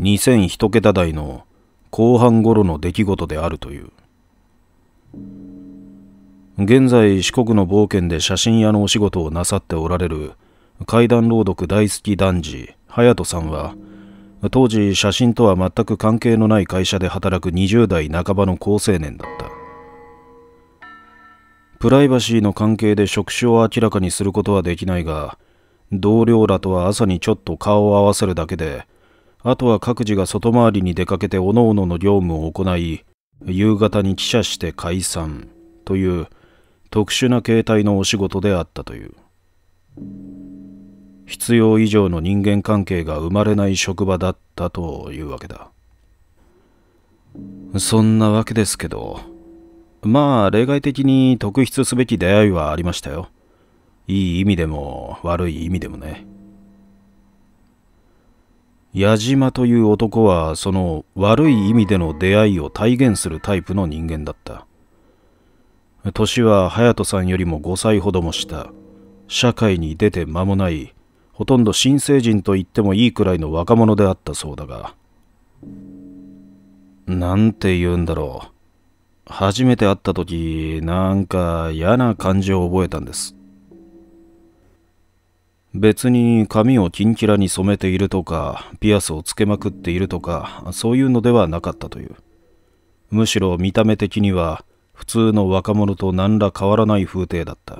2001桁台の後半頃の出来事であるという現在四国の冒険で写真屋のお仕事をなさっておられる怪談朗読大好き男児隼人さんは当時写真とは全く関係のない会社で働く20代半ばの好青年だったプライバシーの関係で職種を明らかにすることはできないが同僚らとは朝にちょっと顔を合わせるだけであとは各自が外回りに出かけて各々の業務を行い、夕方に記者して解散という特殊な形態のお仕事であったという。必要以上の人間関係が生まれない職場だったというわけだ。そんなわけですけど、まあ例外的に特筆すべき出会いはありましたよ。いい意味でも悪い意味でもね。矢島という男はその悪い意味での出会いを体現するタイプの人間だった年は隼人さんよりも5歳ほどもした社会に出て間もないほとんど新成人と言ってもいいくらいの若者であったそうだがなんて言うんだろう初めて会った時なんか嫌な感じを覚えたんです別に髪をキンキラに染めているとか、ピアスをつけまくっているとか、そういうのではなかったという。むしろ見た目的には、普通の若者と何ら変わらない風景だった。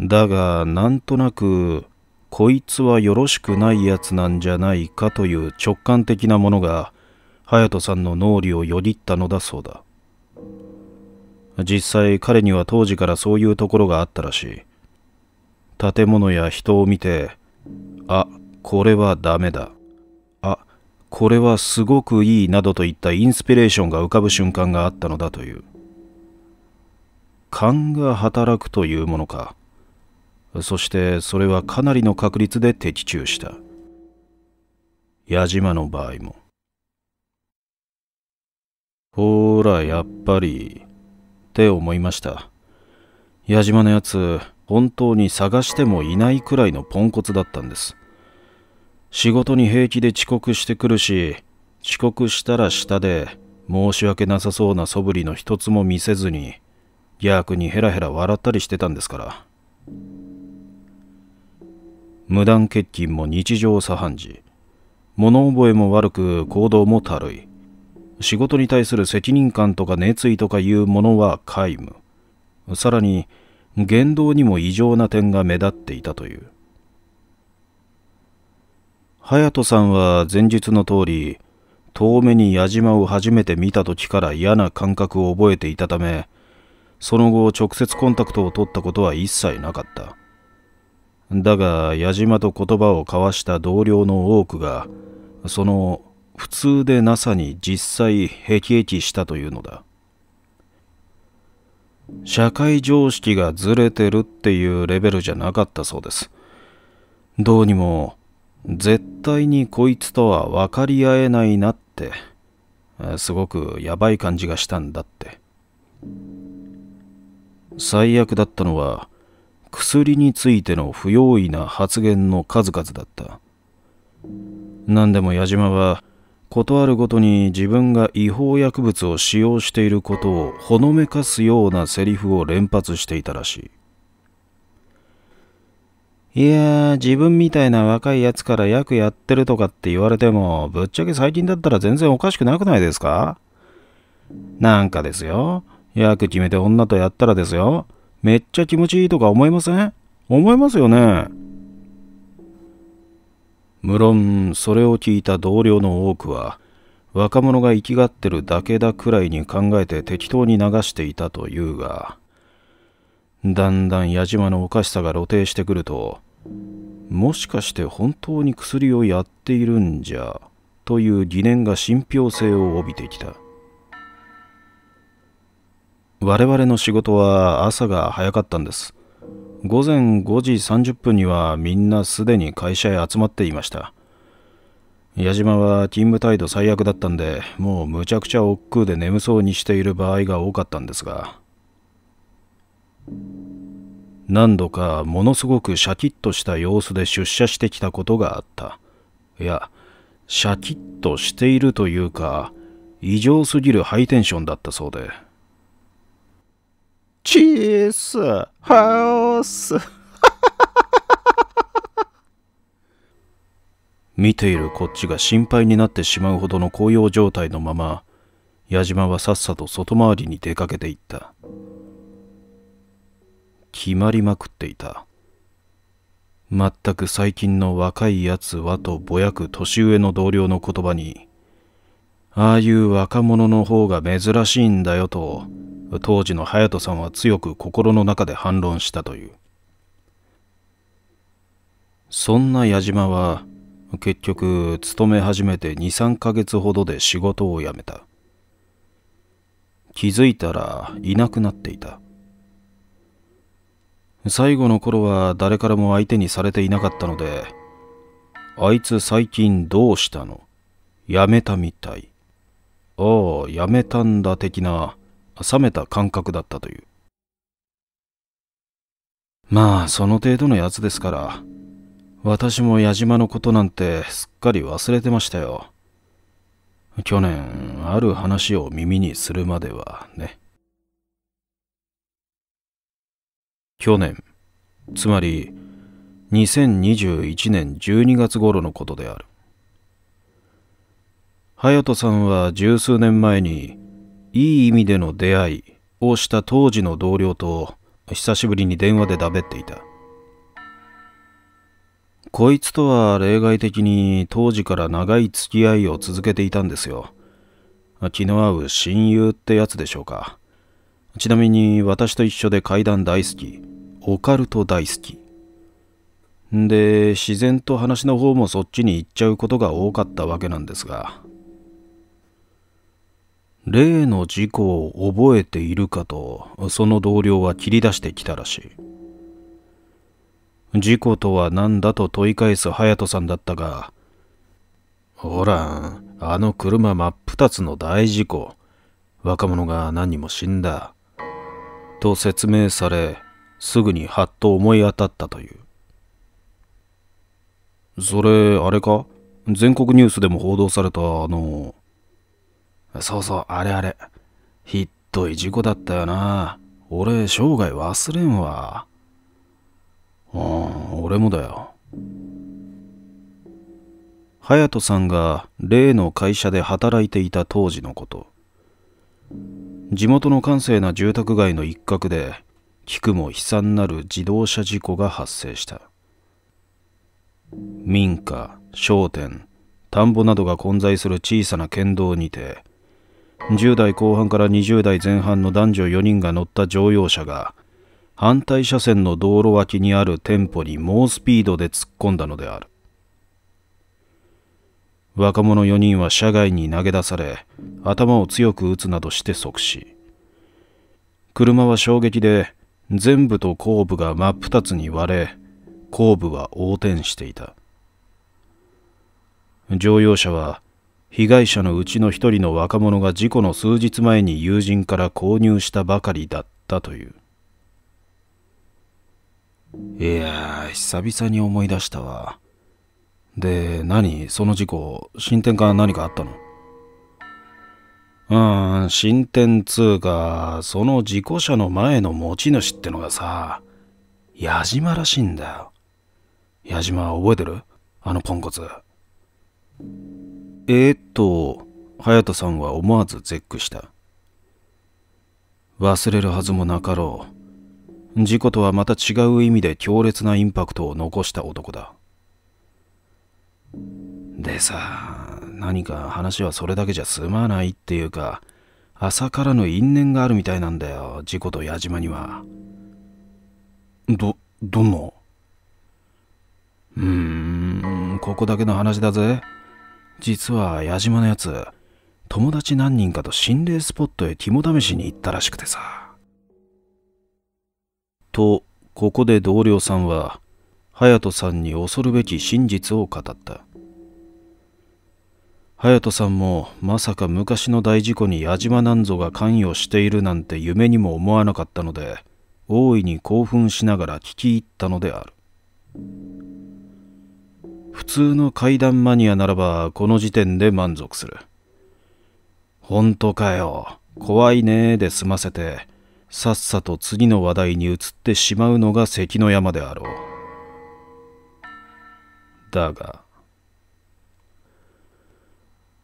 だが、なんとなく、こいつはよろしくないやつなんじゃないかという直感的なものが、隼人さんの脳裏をよぎったのだそうだ。実際彼には当時からそういうところがあったらしい。建物や人を見て、あ、これはダメだ。あ、これはすごくいいなどといったインスピレーションが浮かぶ瞬間があったのだという。勘が働くというものか。そしてそれはかなりの確率で的中した。矢島の場合も。ほーら、やっぱり、って思いました。矢島のやつ、本当に探してもいないくらいのポンコツだったんです仕事に平気で遅刻してくるし遅刻したら下で申し訳なさそうな素振りの一つも見せずに逆にヘラヘラ笑ったりしてたんですから無断欠勤も日常茶飯事物覚えも悪く行動もたるい仕事に対する責任感とか熱意とかいうものは皆無さらに言動にも異常な点が目立っていたという隼人さんは前日の通り遠目に矢島を初めて見た時から嫌な感覚を覚えていたためその後直接コンタクトを取ったことは一切なかっただが矢島と言葉を交わした同僚の多くがその普通でなさに実際へきへきしたというのだ社会常識がずれてるっていうレベルじゃなかったそうです。どうにも、絶対にこいつとは分かり合えないなって、すごくやばい感じがしたんだって。最悪だったのは、薬についての不用意な発言の数々だった。何でも矢島は、ことあるごとに自分が違法薬物を使用していることをほのめかすようなセリフを連発していたらしい。いやー、自分みたいな若いやつから役やってるとかって言われても、ぶっちゃけ最近だったら全然おかしくなくないですかなんかですよ。役決めて女とやったらですよ。めっちゃ気持ちいいとか思いません思いますよね。無論それを聞いた同僚の多くは若者が生きがってるだけだくらいに考えて適当に流していたというがだんだん矢島のおかしさが露呈してくるともしかして本当に薬をやっているんじゃという疑念が信憑性を帯びてきた我々の仕事は朝が早かったんです午前5時30分にはみんなすでに会社へ集まっていました矢島は勤務態度最悪だったんでもうむちゃくちゃ億劫で眠そうにしている場合が多かったんですが何度かものすごくシャキッとした様子で出社してきたことがあったいやシャキッとしているというか異常すぎるハイテンションだったそうでチーズハウス見ているこっちが心配になってしまうほどの高揚状態のまま矢島はさっさと外回りに出かけていった決まりまくっていた全く最近の若いやつはとぼやく年上の同僚の言葉にああいう若者の方が珍しいんだよと当時の隼人さんは強く心の中で反論したというそんな矢島は結局勤め始めて23ヶ月ほどで仕事を辞めた気づいたらいなくなっていた最後の頃は誰からも相手にされていなかったのであいつ最近どうしたの辞めたみたいああ辞めたんだ的な冷めた感覚だったというまあその程度のやつですから私も矢島のことなんてすっかり忘れてましたよ去年ある話を耳にするまではね去年つまり2021年12月頃のことである隼人さんは十数年前にいい意味での出会いをした当時の同僚と久しぶりに電話でだべっていた。こいつとは例外的に当時から長い付き合いを続けていたんですよ。気の合う親友ってやつでしょうか。ちなみに私と一緒で階段大好き、オカルト大好き。んで、自然と話の方もそっちに行っちゃうことが多かったわけなんですが、例の事故を覚えているかとその同僚は切り出してきたらしい事故とは何だと問い返す隼人さんだったがほらあの車真っ二つの大事故若者が何人も死んだと説明されすぐにはっと思い当たったというそれあれか全国ニュースでも報道されたあのそうそう、あれあれ。ひっどい事故だったよな。俺、生涯忘れんわ。うん、俺もだよ。隼人さんが例の会社で働いていた当時のこと。地元の閑静な住宅街の一角で、菊も悲惨なる自動車事故が発生した。民家、商店、田んぼなどが混在する小さな県道にて、10代後半から20代前半の男女4人が乗った乗用車が反対車線の道路脇にある店舗に猛スピードで突っ込んだのである若者4人は車外に投げ出され頭を強く打つなどして即死車は衝撃で全部と後部が真っ二つに割れ後部は横転していた乗用車は被害者のうちの一人の若者が事故の数日前に友人から購入したばかりだったといういやー久々に思い出したわで何その事故進展か何かあったのうん進展つうかその事故車の前の持ち主ってのがさ矢島らしいんだよ矢島覚えてるあのポンコツえー、っと、隼人さんは思わず絶句した。忘れるはずもなかろう。事故とはまた違う意味で強烈なインパクトを残した男だ。でさ、何か話はそれだけじゃ済まないっていうか、朝からの因縁があるみたいなんだよ、事故と矢島には。ど、どんなうーん、ここだけの話だぜ。実は矢島のやつ友達何人かと心霊スポットへ肝試しに行ったらしくてさとここで同僚さんは隼人さんに恐るべき真実を語った隼人さんもまさか昔の大事故に矢島なんぞが関与しているなんて夢にも思わなかったので大いに興奮しながら聞き入ったのである普通の階段マニアならばこの時点で満足する。本当かよ。怖いねーで済ませて、さっさと次の話題に移ってしまうのが関の山であろう。だが、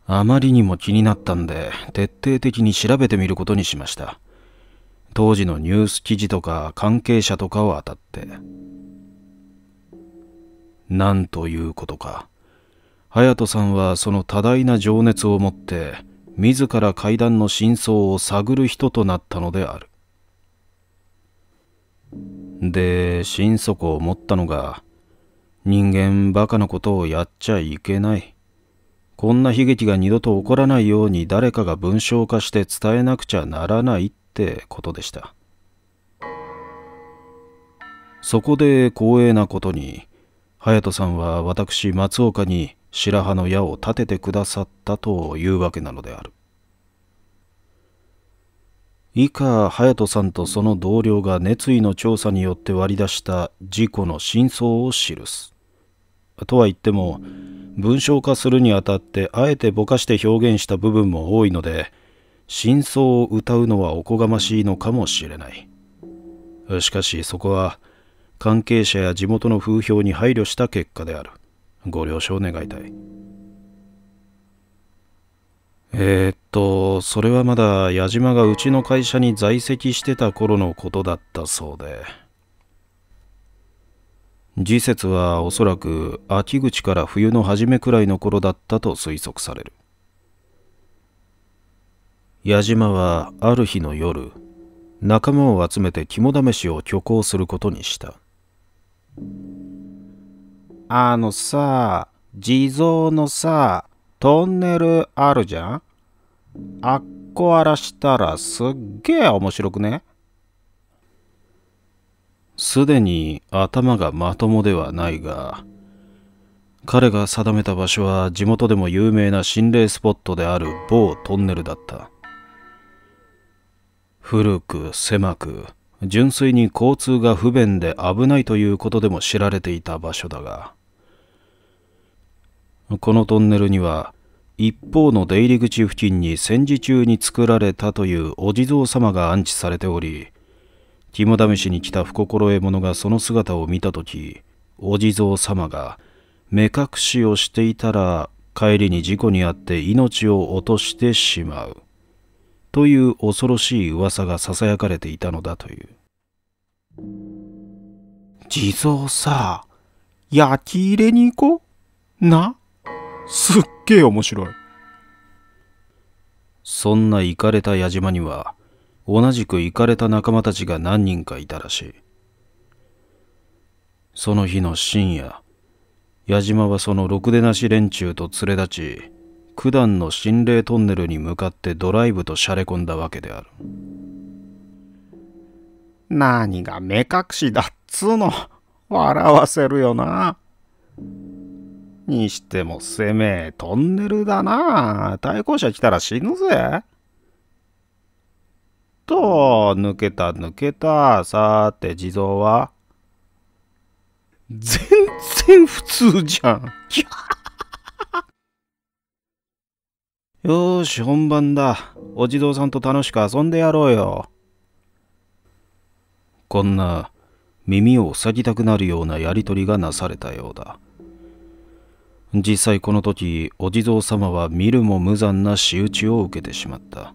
あまりにも気になったんで、徹底的に調べてみることにしました。当時のニュース記事とか関係者とかを当たって。なんということか。隼人さんはその多大な情熱を持って、自ら階段の真相を探る人となったのである。で、心底思ったのが、人間バカなことをやっちゃいけない。こんな悲劇が二度と起こらないように誰かが文章化して伝えなくちゃならないってことでした。そこで光栄なことに、隼人さんは私松岡に白羽の矢を立ててくださったというわけなのである以下隼人さんとその同僚が熱意の調査によって割り出した事故の真相を記すとは言っても文章化するにあたってあえてぼかして表現した部分も多いので真相を歌うのはおこがましいのかもしれないしかしそこは関係者や地元の風評に配慮した結果であるご了承願いたいえー、っとそれはまだ矢島がうちの会社に在籍してた頃のことだったそうで次節はおそらく秋口から冬の初めくらいの頃だったと推測される矢島はある日の夜仲間を集めて肝試しを挙行することにしたあのさ、地蔵のさ、トンネルあるじゃんあっこ荒らしたらすっげえ面白くねすでに頭がまともではないが、彼が定めた場所は地元でも有名な心霊スポットである某トンネルだった。古く狭く純粋に交通が不便で危ないということでも知られていた場所だがこのトンネルには一方の出入り口付近に戦時中に作られたというお地蔵様が安置されており肝試しに来た不心得者がその姿を見た時お地蔵様が目隠しをしていたら帰りに事故に遭って命を落としてしまう。という恐ろしい噂がささやかれていたのだという地蔵さ焼き入れに行こうなすっげえ面白いそんなイかれた矢島には同じくイかれた仲間たちが何人かいたらしいその日の深夜矢島はそのろくでなし連中と連れ立ち九段の心霊トンネルに向かってドライブとしゃれ込んだわけである何が目隠しだっつうの笑わせるよなにしてもせめえトンネルだな対向車来たら死ぬぜと抜けた抜けたさて地蔵は全然普通じゃん。よーし、本番だ。お地蔵さんと楽しく遊んでやろうよ。こんな耳を塞ぎたくなるようなやりとりがなされたようだ。実際この時、お地蔵様は見るも無残な仕打ちを受けてしまった。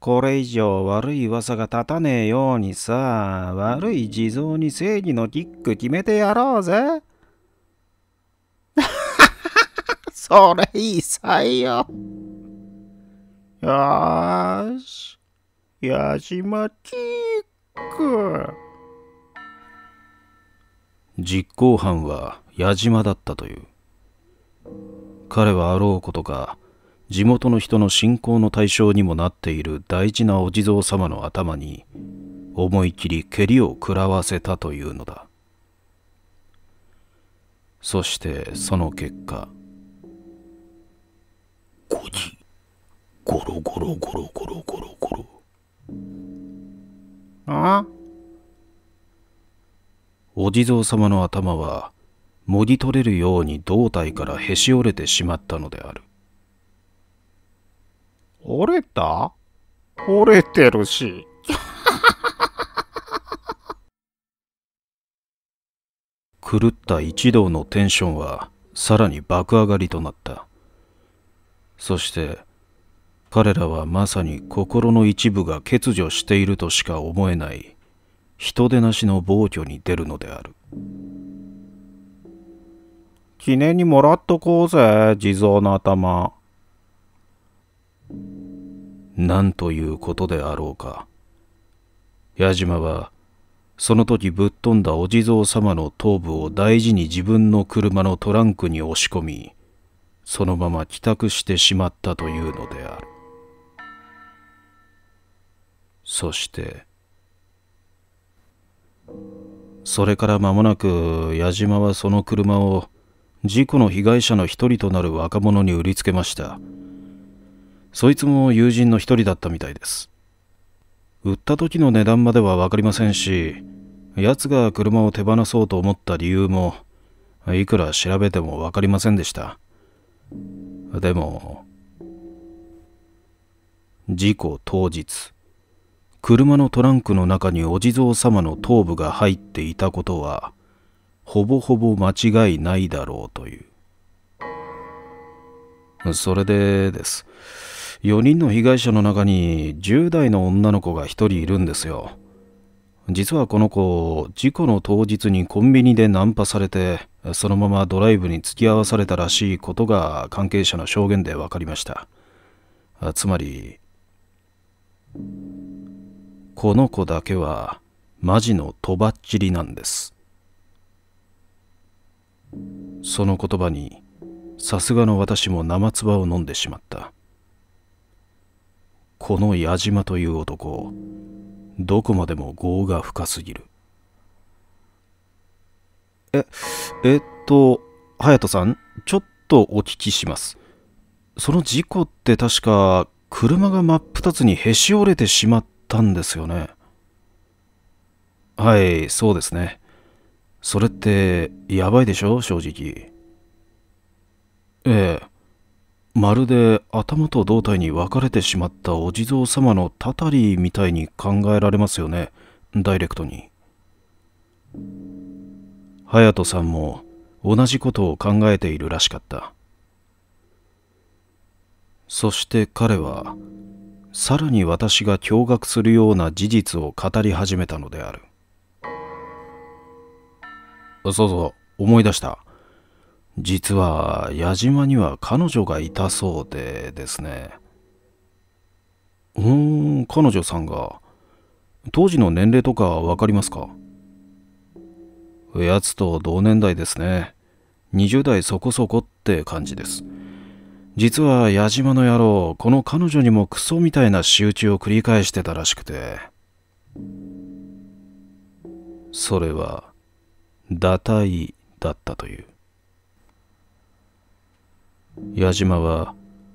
これ以上悪い噂が立たねえようにさ、悪い地蔵に正義のキック決めてやろうぜ。それいい採用。よし。矢島キック。実行犯は矢島だったという。彼はあろうことか、地元の人の信仰の対象にもなっている大事なお地蔵様の頭に思い切り蹴りを食らわせたというのだそしてその結果5時ゴロゴロゴロゴロゴロゴロあお地蔵様の頭はもぎ取れるように胴体からへし折れてしまったのである折れた折れてるし狂った一同のテンションはさらに爆上がりとなったそして彼らはまさに心の一部が欠如しているとしか思えない人でなしの暴挙に出るのである記念にもらっとこうぜ地蔵の頭なんということであろうか矢島はその時ぶっ飛んだお地蔵様の頭部を大事に自分の車のトランクに押し込みそのまま帰宅してしまったというのであるそしてそれから間もなく矢島はその車を事故の被害者の一人となる若者に売りつけましたそいつも友人の一人だったみたいです売った時の値段までは分かりませんし奴が車を手放そうと思った理由もいくら調べても分かりませんでしたでも、事故当日、車のトランクの中にお地蔵様の頭部が入っていたことは、ほぼほぼ間違いないだろうという。それでです。4人の被害者の中に10代の女の子が1人いるんですよ。実はこの子、事故の当日にコンビニでナンパされて、そのままドライブに付き合わされたらしいことが関係者の証言で分かりました。つまり、この子だけはマジのとばっちりなんです。その言葉に、さすがの私も生唾を飲んでしまった。この矢島という男、どこまでも業が深すぎる。え、えっと、隼人さん、ちょっとお聞きします。その事故って確か、車が真っ二つにへし折れてしまったんですよね。はい、そうですね。それって、やばいでしょ、正直。ええ。まるで頭と胴体に分かれてしまったお地蔵様のたたりみたいに考えられますよねダイレクトに隼人さんも同じことを考えているらしかったそして彼はさらに私が驚愕するような事実を語り始めたのであるそうそう思い出した実は矢島には彼女がいたそうでですねうん彼女さんが当時の年齢とか分かりますかやつと同年代ですね20代そこそこって感じです実は矢島の野郎この彼女にもクソみたいな仕打ちを繰り返してたらしくてそれは堕胎だったという矢島は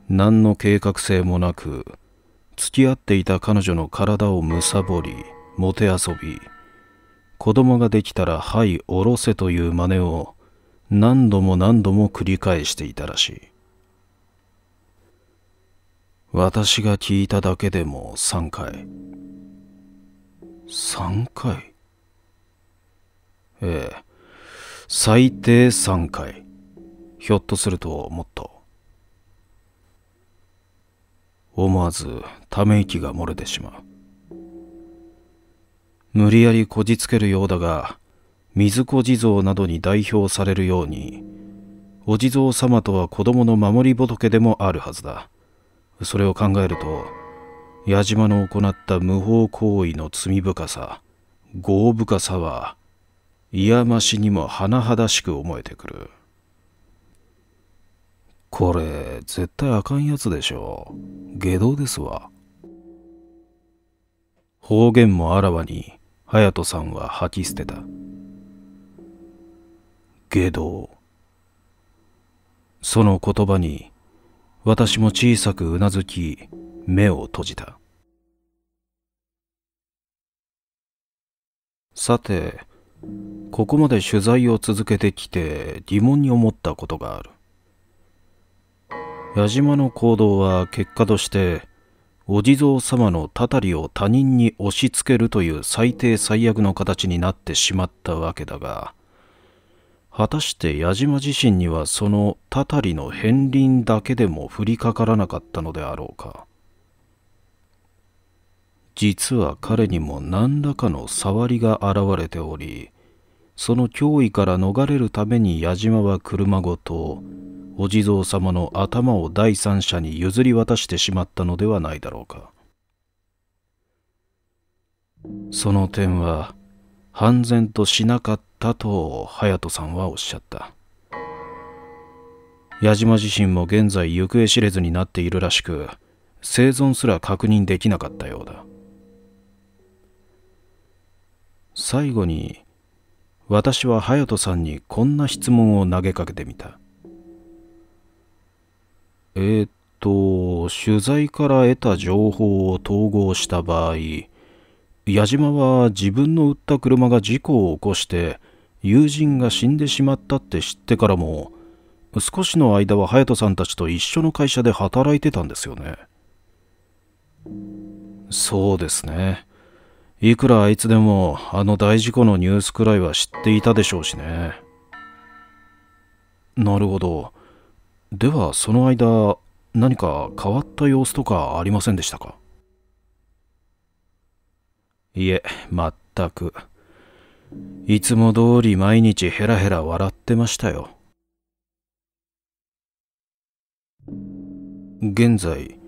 何の計画性もなく付き合っていた彼女の体をむさぼりもてあそび子供ができたら「はいおろせ」という真似を何度も何度も繰り返していたらしい私が聞いただけでも3回3回ええ最低3回ひょっとするともっと思わずため息が漏れてしまう無理やりこじつけるようだが水子地蔵などに代表されるようにお地蔵様とは子供の守り仏でもあるはずだそれを考えると矢島の行った無法行為の罪深さ業深さは、いやましにも甚だしく思えてくる。これ、絶対あかんやつでしょう。下道ですわ。方言もあらわに、隼人さんは吐き捨てた。下道。その言葉に、私も小さくうなずき、目を閉じた。さて、ここまで取材を続けてきて疑問に思ったことがある。矢島の行動は結果としてお地蔵様のたたりを他人に押し付けるという最低最悪の形になってしまったわけだが果たして矢島自身にはそのたたりの片鱗だけでも降りかからなかったのであろうか実は彼にも何らかの触りが現れておりその脅威から逃れるために矢島は車ごとお地蔵様の頭を第三者に譲り渡してしまったのではないだろうかその点は判然としなかったと隼人さんはおっしゃった矢島自身も現在行方知れずになっているらしく生存すら確認できなかったようだ最後に私は隼人さんにこんな質問を投げかけてみたえっと、取材から得た情報を統合した場合、矢島は自分の売った車が事故を起こして友人が死んでしまったって知ってからも少しの間は隼人さんたちと一緒の会社で働いてたんですよねそうですねいくらあいつでもあの大事故のニュースくらいは知っていたでしょうしねなるほどではその間何か変わった様子とかありませんでしたかいえ全くいつも通り毎日ヘラヘラ笑ってましたよ現在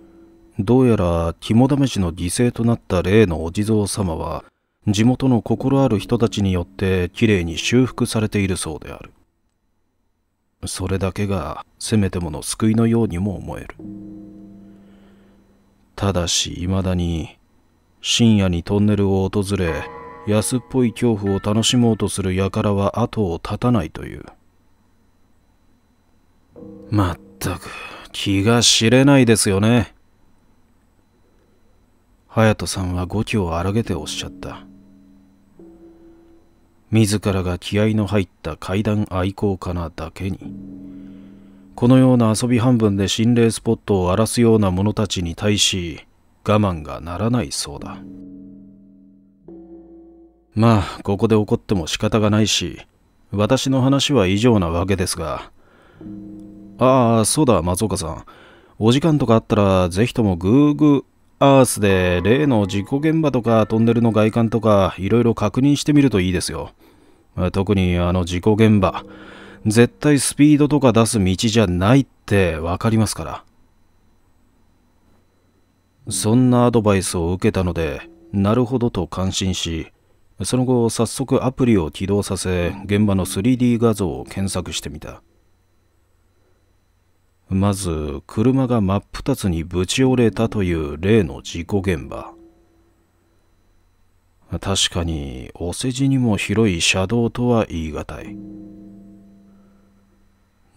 どうやら肝試しの犠牲となった例のお地蔵様は地元の心ある人たちによってきれいに修復されているそうであるそれだけがせめてもの救いのようにも思えるただし未だに深夜にトンネルを訪れ安っぽい恐怖を楽しもうとする輩は後を絶たないというまったく気が知れないですよね隼人さんは語気を荒げておっしゃった自らが気合の入った階段愛好家なだけにこのような遊び半分で心霊スポットを荒らすような者たちに対し我慢がならないそうだまあここで怒っても仕方がないし私の話は以上なわけですがああそうだ松岡さんお時間とかあったらぜひともグーグーアースで例の事故現場とかトンネルの外観とかいろいろ確認してみるといいですよ特にあの事故現場、絶対スピードとか出す道じゃないってわかりますから。そんなアドバイスを受けたので、なるほどと感心し、その後早速アプリを起動させ、現場の 3D 画像を検索してみた。まず、車が真っ二つにぶち折れたという例の事故現場。確かにお世辞にも広い車道とは言い難い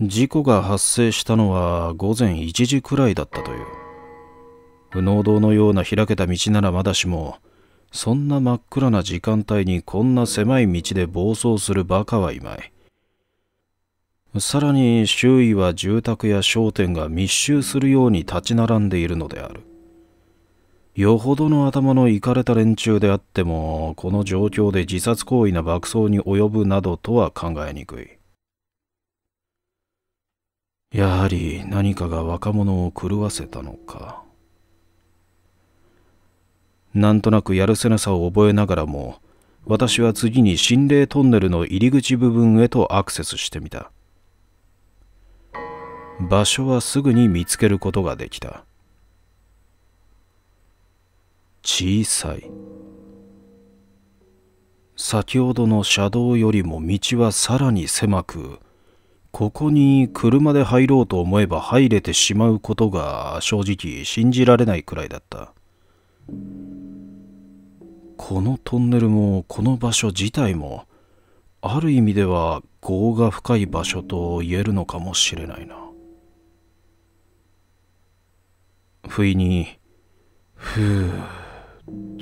事故が発生したのは午前1時くらいだったという右脳道のような開けた道ならまだしもそんな真っ暗な時間帯にこんな狭い道で暴走する馬鹿はいまいさらに周囲は住宅や商店が密集するように立ち並んでいるのであるよほどの頭のいかれた連中であっても、この状況で自殺行為な爆走に及ぶなどとは考えにくい。やはり何かが若者を狂わせたのか。なんとなくやるせなさを覚えながらも、私は次に心霊トンネルの入り口部分へとアクセスしてみた。場所はすぐに見つけることができた。小さい先ほどの車道よりも道はさらに狭くここに車で入ろうと思えば入れてしまうことが正直信じられないくらいだったこのトンネルもこの場所自体もある意味では業が深い場所と言えるのかもしれないな不意にふう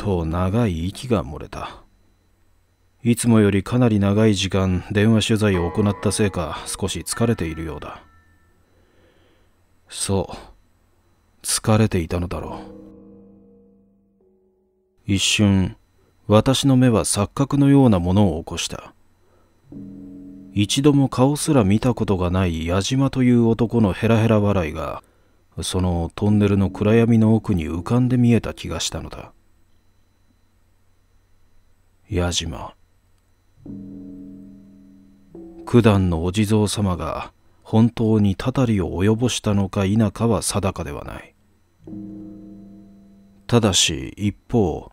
と長い息が漏れたいつもよりかなり長い時間電話取材を行ったせいか少し疲れているようだそう疲れていたのだろう一瞬私の目は錯覚のようなものを起こした一度も顔すら見たことがない矢島という男のヘラヘラ笑いがそのトンネルの暗闇の奥に浮かんで見えた気がしたのだ矢島九段のお地蔵様が本当にたたりを及ぼしたのか否かは定かではないただし一方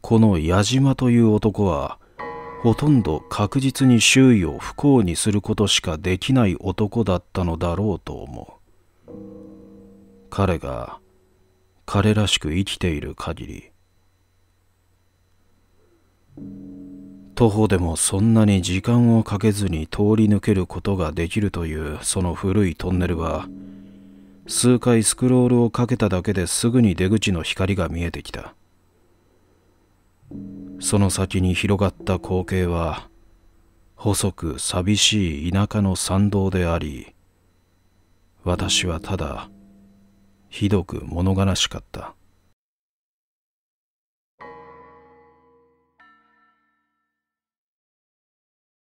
この矢島という男はほとんど確実に周囲を不幸にすることしかできない男だったのだろうと思う彼が彼らしく生きている限り徒歩でもそんなに時間をかけずに通り抜けることができるというその古いトンネルは数回スクロールをかけただけですぐに出口の光が見えてきたその先に広がった光景は細く寂しい田舎の参道であり私はただひどく物悲しかった